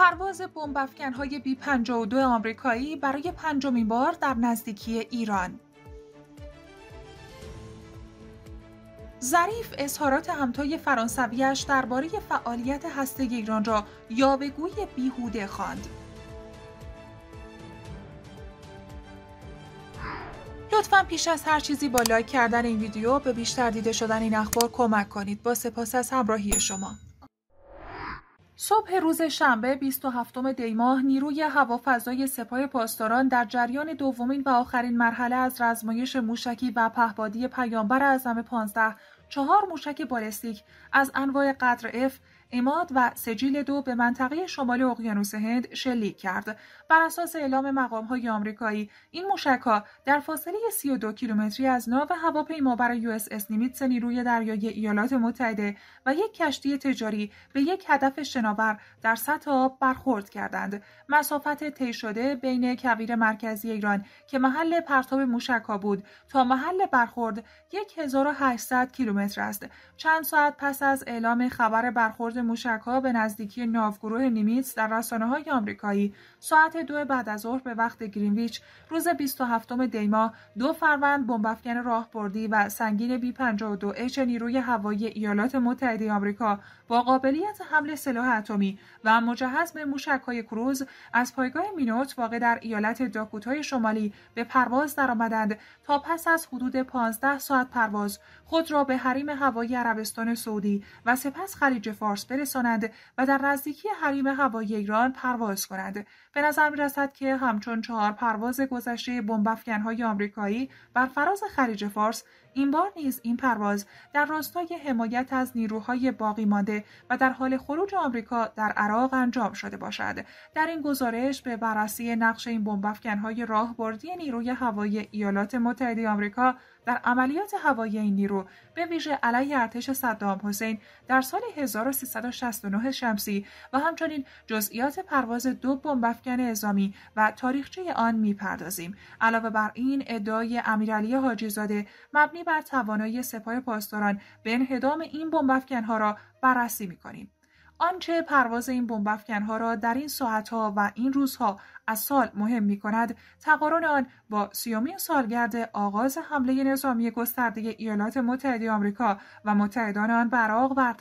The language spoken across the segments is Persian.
پرواز بمبافکن های بی 52 آمریکایی برای پنجمین بار در نزدیکی ایران ظریف اظهارات همتای فرانسویش درباره فعالیت هسته ایران را یاوهگوی بیهوده خواند. لطفا پیش از هر چیزی با لایک کردن این ویدیو به بیشتر دیده شدن این اخبار کمک کنید. با سپاس از همراهی شما. صبح روز شنبه 27 دی ماه نیروی هوافضای سپاه پاسداران در جریان دومین و آخرین مرحله از رزمایش موشکی و پهبادی پیامبر اعظم 15 چهار موشک بالستیک از انواع قدر F اماد و سجیل دو به منطقه شمال اقیانوس هند شلیک کرد. بر اساس اعلام مقام های آمریکایی، این موشک ها در فاصله 32 کیلومتری از ناو هواپیما برای یو اس اس سنی روی دریای ایالات متحده و یک کشتی تجاری به یک هدف شناور در سطح آب برخورد کردند. مسافت طی شده بین کویر مرکزی ایران که محل پرتاب موشک ها بود تا محل برخورد 1800 کیلومتر است. چند ساعت پس از اعلام خبر برخورد موشکها به نزدیکی ناوگروه نیمیتس در رسانه های آمریکایی ساعت دو بعد از ظهر به وقت گرینویچ روز 27 دیما دو فروند بمبافکن راهبردی و سنگین بی 52 اچ نیروی هوایی ایالات متحده آمریکا با قابلیت حمل سلاح اتمی و مجهز به موشکهای کروز از پایگاه مینوت واقع در ایالت داکوتای شمالی به پرواز درآمدند تا پس از حدود 15 ساعت پرواز خود را به حریم هوایی عربستان سعودی و سپس خلیج فارس برسانند و در نزدیکی حریم هوایی ایران پرواز کنند به نظر می رسد که همچون چهار پرواز گذشته های آمریکایی بر فراز خلیج فارس این بار نیز این پرواز در راستای حمایت از نیروهای باقی مانده و در حال خروج آمریکا در عراق انجام شده باشد در این گزارش به بررسی نقش این راه راهبردی نیروی هوایی ایالات متحده آمریکا در عملیات هوایی این نیرو به ویژه علیه ارتش صدام حسین در سال 1369 شمسی و همچنین جزئیات پرواز دو بمبافکن اعزامی و تاریخچه آن میپردازیم علاوه بر این ادعای امیرعلی حاجیزاده مبنی بر توانایی سپاه پاسداران به انهدام این بمبافکنها را بررسی کنیم آنچه پرواز این ها را در این ساعتها و این روزها از سال مهم می کند تقارن آن با سیومین سالگرد آغاز حمله نظامی گسترده ایالات متحده آمریکا و متحدان آن بر عراق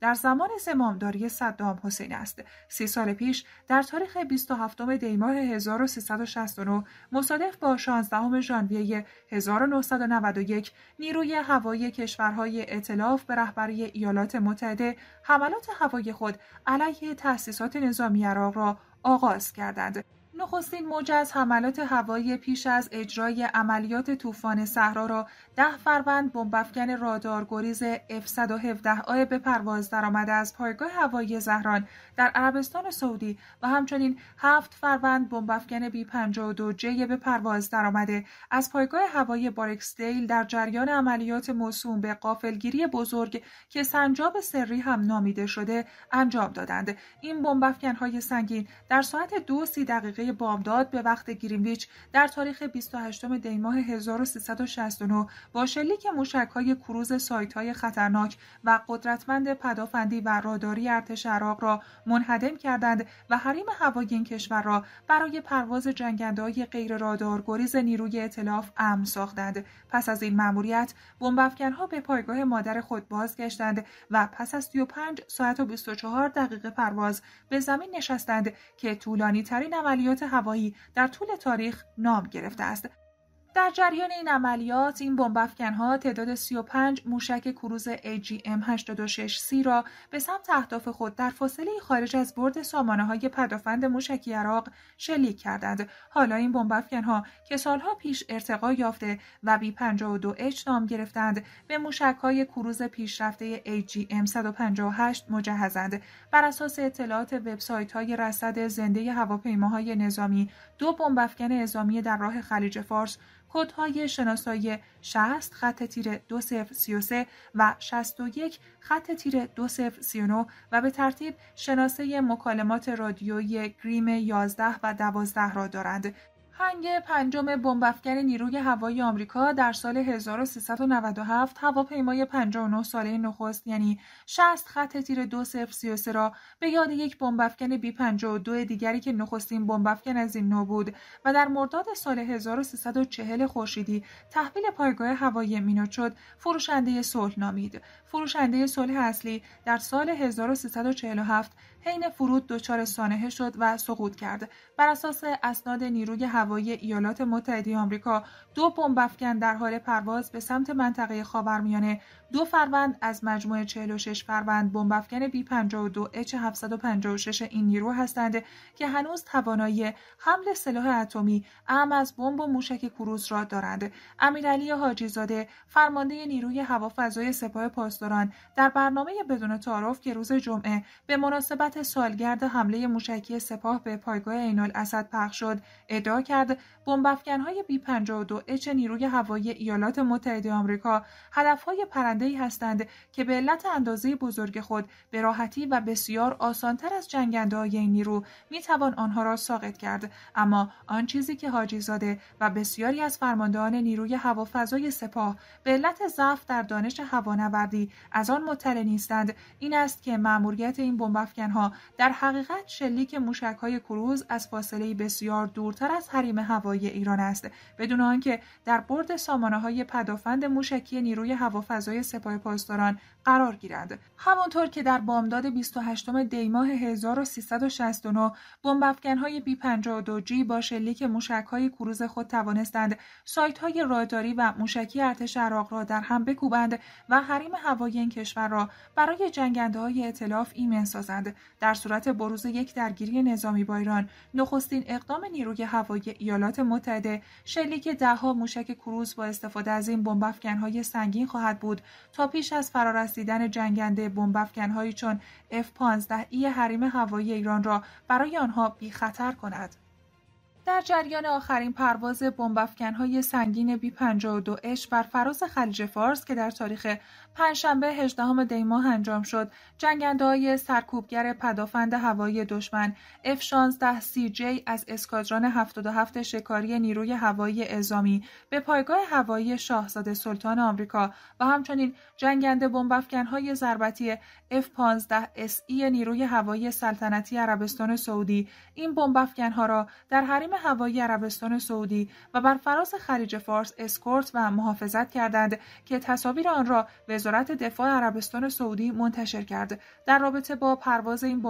در زمان زمامداری صدام حسین است سی سال پیش در تاریخ 27 دیماه 1369 مصادف با 16 ژانویه 1991 نیروی هوایی کشورهای اطلاف به رهبری ایالات متحده حملات هوایی خود علیه تأسیسات نظامی عراق را آغاز کردند. نخستین موج از حملات هوایی پیش از اجرای عملیات طوفان صحرا را ده فروند بمبافکن رادارگریز F-117 آی به پرواز درآمده از پایگاه هوایی زهران در عربستان سعودی و همچنین هفت فروند بمبافکن B-52 j به پرواز درآمده از پایگاه هوایی بارکسدیل در جریان عملیات موسوم به قافلگیری بزرگ که سنجاب سری هم نامیده شده انجام دادند این بمبافکن های سنگین در ساعت دو سی دقیقه بامداد به وقت گرینویچ در تاریخ 28 دی ماه 1369 با شلیک موشک های کروز سایت های خطرناک و قدرتمند پدافندی و راداری ارتش عراق را منهدم کردند و حریم هوایی این کشور را برای پرواز های غیر رادارگریز نیروی اطلاف امن ساختند پس از این مأموریت ها به پایگاه مادر خود بازگشتند و پس از 35 ساعت و 24 دقیقه پرواز به زمین نشستند که طولانی ترین عملیات هوایی در طول تاریخ نام گرفته است در جریان این عملیات این ها تعداد 35 موشک کروز AGM-86C را به سمت اهداف خود در فاصله خارج از برد سامانه های پدافند موشکی عراق شلیک کردند. حالا این ها که سالها پیش ارتقا یافته و بی 52 h نام گرفتند به موشک های کروز پیشرفته AGM-158 مجهزند. بر اساس اطلاعات وبسایت های رصد زنده هواپیماهای نظامی دو بمبافکن نظامی در راه خلیج فارس کدهای شناسایی 60 خط تیر 2033 و 61 خط تیر 2039 و به ترتیب شناسه مکالمات رادیویی گریم 11 و 12 را دارند هنگ پنجم بمبافکن نیروی هوایی آمریکا در سال 1397 هواپیمای 59 ساله نخست یعنی 60 خط تیر 2033 را به یاد یک بمبافکن بی 52 دیگری که نخستین بمبافکن از این نوع بود و در مرداد سال 1340 خورشیدی تحویل پایگاه هوایی مینوت شد فروشنده صلح نامید فروشنده صلح اصلی در سال 1347 حین فرود دچار سانحه شد و سقوط کرد بر اساس اسناد نیروی هوایی ایالات متحده آمریکا دو بمب در حال پرواز به سمت منطقه خاورمیانه دو فروند از مجموع 46 فروند بمب افکن بی 52 اچ 756 این نیرو هستند که هنوز توانایی حمل سلاح اتمی ام از بمب و موشک کروز را دارند امیرعلی حاجیزاده فرمانده نیروی هوافضای سپاه پاسداران در برنامه بدون تعارف که روز جمعه به مناسبت سالگرد حمله موشکی سپاه به پایگاه اسد پخش شد ادعا کرد های بی 52 اچ نیروی هوایی ایالات متحده آمریکا هدفهای ای هستند که به علت اندازه بزرگ خود به راحتی و بسیار آسانتر از جنگنده های این نیرو میتوان آنها را ساقط کرد اما آن چیزی که حاجی زاده و بسیاری از فرماندهان نیروی هوافضای سپاه به علت ضعف در دانش هوانوردی از آن مطلع نیستند این است که مأموریت این ها در حقیقت شلیک موشک های کروز از فاصله بسیار دورتر از حریم هوایی ایران است بدون آنکه در برد سامانه های پدافند موشکی نیروی هوافضای سپاه پاسداران قرار گیرند همانطور که در بامداد 28 دیماه 1369 بمب های بی 52 جی با شلیک موشک های کروز خود توانستند سایت های راداری و موشکی ارتش عراق را در هم بکوبند و حریم هوایی این کشور را برای جنگنده های اطلاف ایمن سازند در صورت بروز یک درگیری نظامی با ایران نخستین اقدام نیروی هوایی ایالات متحده شلیک دهها موشک کروز با استفاده از این بمبافکنهای سنگین خواهد بود تا پیش از فرارسیدن جنگنده بمبافکنهایی چون F-15 ای حریم هوایی ایران را برای آنها بی خطر کند. در جریان آخرین پرواز بمبافکن‌های سنگین بی 52 اش بر فراز خلیج فارس که در تاریخ پنجشنبه 18 دی ماه انجام شد، جنگنده‌های سرکوبگر پدافند هوایی دشمن F-16 CJ از اسکادران 77 شکاری نیروی هوایی اعزامی به پایگاه هوایی شاهزاده سلطان آمریکا و همچنین جنگنده بمبافکن‌های ضربتی F-15 SE نیروی هوایی سلطنتی عربستان سعودی این ها را در حریم هوایی عربستان سعودی و بر فراز خلیج فارس اسکورت و محافظت کردند که تصاویر آن را وزارت دفاع عربستان سعودی منتشر کرد در رابطه با پرواز این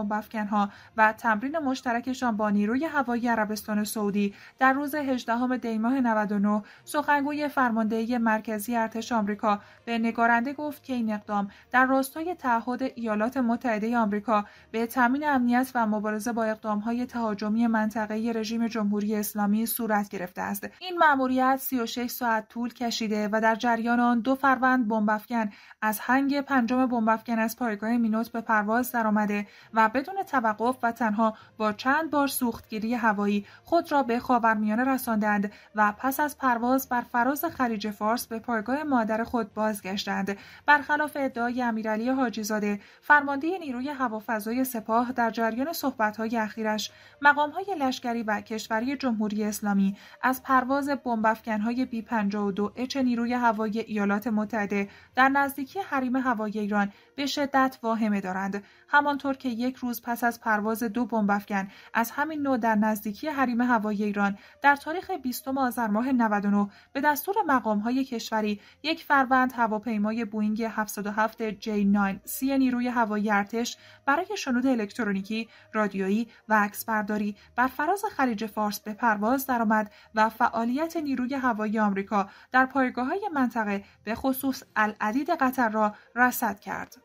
ها و تمرین مشترکشان با نیروی هوایی عربستان سعودی در روز 18 دیماه 99 سخنگوی فرماندهی مرکزی ارتش آمریکا به نگارنده گفت که این اقدام در راستای تعهد ایالات متحده آمریکا به تامین امنیت و مبارزه با اقدامهای تهاجمی منطقه رژیم جمهوری اسلامی صورت گرفته است این مأموریت 36 ساعت طول کشیده و در جریان آن دو فروند بمبافکن از هنگ پنجم بمبافکن از پایگاه مینوت به پرواز درآمده و بدون توقف و تنها با چند بار سوختگیری هوایی خود را به خاورمیانه رساندند و پس از پرواز بر فراز خلیج فارس به پایگاه مادر خود بازگشتند برخلاف ادعای امیرعلی حاجیزاده فرمانده نیروی هوافضای سپاه در جریان صحبت‌های اخیرش مقام‌های لشکری و کشوری جمهوری اسلامی از پرواز بمبافکن‌های بی 52 اچ نیروی هوایی ایالات متحده در نزدیکی حریم هوایی ایران به شدت واهمه دارند همانطور که یک روز پس از پرواز دو بمبافکن از همین نوع در نزدیکی حریم هوایی ایران در تاریخ 20 آذر ماه 99 به دستور مقام‌های کشوری یک فروند هواپیمای بوینگ 707 J9 سی نیروی هوایی ارتش برای شنود الکترونیکی، رادیویی و عکسبرداری بر فراز خلیج فارس به پرواز درآمد و فعالیت نیروی هوایی آمریکا در پایگاه های منطقه به خصوص العدید قطر را رصد کرد.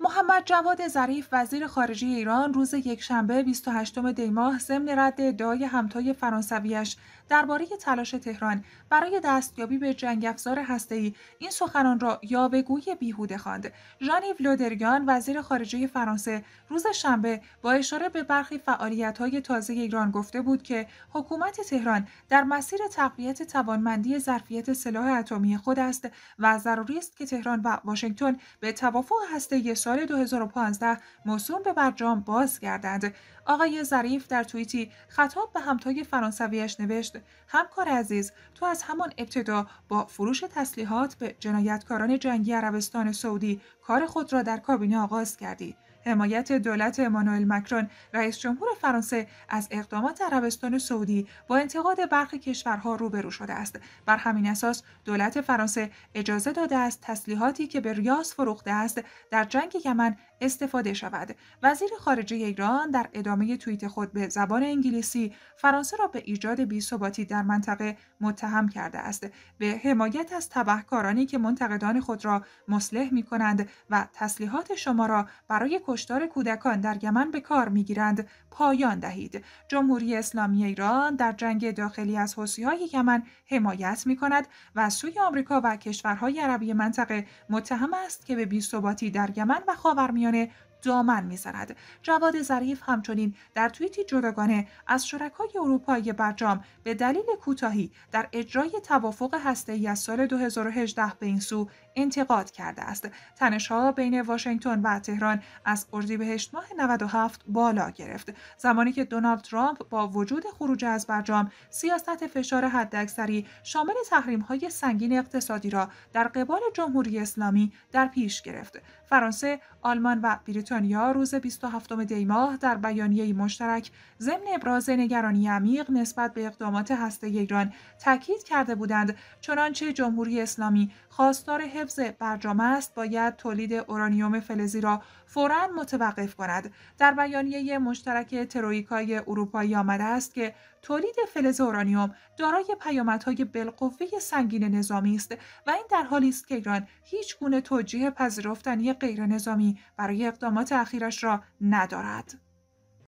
محمد جواد ظریف وزیر خارجه ایران روز یکشنبه 28 دی ماه ضمن رد ادعای همتای فرانسویش درباره تلاش تهران برای دستیابی به جنگ افزار هسته‌ای این سخنان را یاوهگویی بیهوده خواند ژانیو لودریان وزیر خارجه فرانسه روز شنبه با اشاره به برخی فعالیت‌های تازه ایران گفته بود که حکومت تهران در مسیر تقویت توانمندی ظرفیت سلاح اتمی خود است و ضروری است که تهران و واشنگتن به توافق هسته‌ای سال 2015 موسوم به برجام بازگردند آقای ظریف در توییتی خطاب به همتای فرانسویش نوشت همکار عزیز تو از همان ابتدا با فروش تسلیحات به جنایتکاران جنگی عربستان سعودی کار خود را در کابینه آغاز کردی حمایت دولت امانوئل مکرون رئیس جمهور فرانسه از اقدامات عربستان سعودی با انتقاد برخی کشورها روبرو شده است بر همین اساس دولت فرانسه اجازه داده است تسلیحاتی که به ریاض فروخته است در جنگ یمن استفاده شود وزیر خارجه ایران در ادامه توییت خود به زبان انگلیسی فرانسه را به ایجاد بی‌ثباتی در منطقه متهم کرده است به حمایت از تبهکارانی که منتقدان خود را مسلح می کنند و تسلیحات شما را برای کشتار کودکان در یمن به کار می گیرند پایان دهید جمهوری اسلامی ایران در جنگ داخلی از های یمن حمایت می کند و سوی آمریکا و کشورهای عربی منطقه متهم است که به بی‌ثباتی در یمن و خاورمیانه دامن میزند جواد ظریف همچنین در توییتی جداگانه از شرکای اروپایی برجام به دلیل کوتاهی در اجرای توافق هسته‌ای از سال 2018 به این سو انتقاد کرده است. تنشها بین واشنگتن و تهران از اردیبهشت ماه 97 بالا گرفت زمانی که دونالد ترامپ با وجود خروج از برجام سیاست فشار حداکثری شامل های سنگین اقتصادی را در قبال جمهوری اسلامی در پیش گرفت. فرانسه، آلمان و بریتانیا روز 27 دی ماه در بیانیه مشترک ضمن ابراز نگرانی عمیق نسبت به اقدامات هسته ایران تاکید کرده بودند چنانچه جمهوری اسلامی خواستار حفظ برجام است باید تولید اورانیوم فلزی را فورا متوقف کند در بیانیه مشترک ترویکای اروپایی آمده است که تولید فلز اورانیوم دارای پیامدهای بالقوه سنگین نظامی است و این در حالی است که ایران هیچ گونه توجیه پذیرفتنی غیر نظامی برای اقدامات اخیرش را ندارد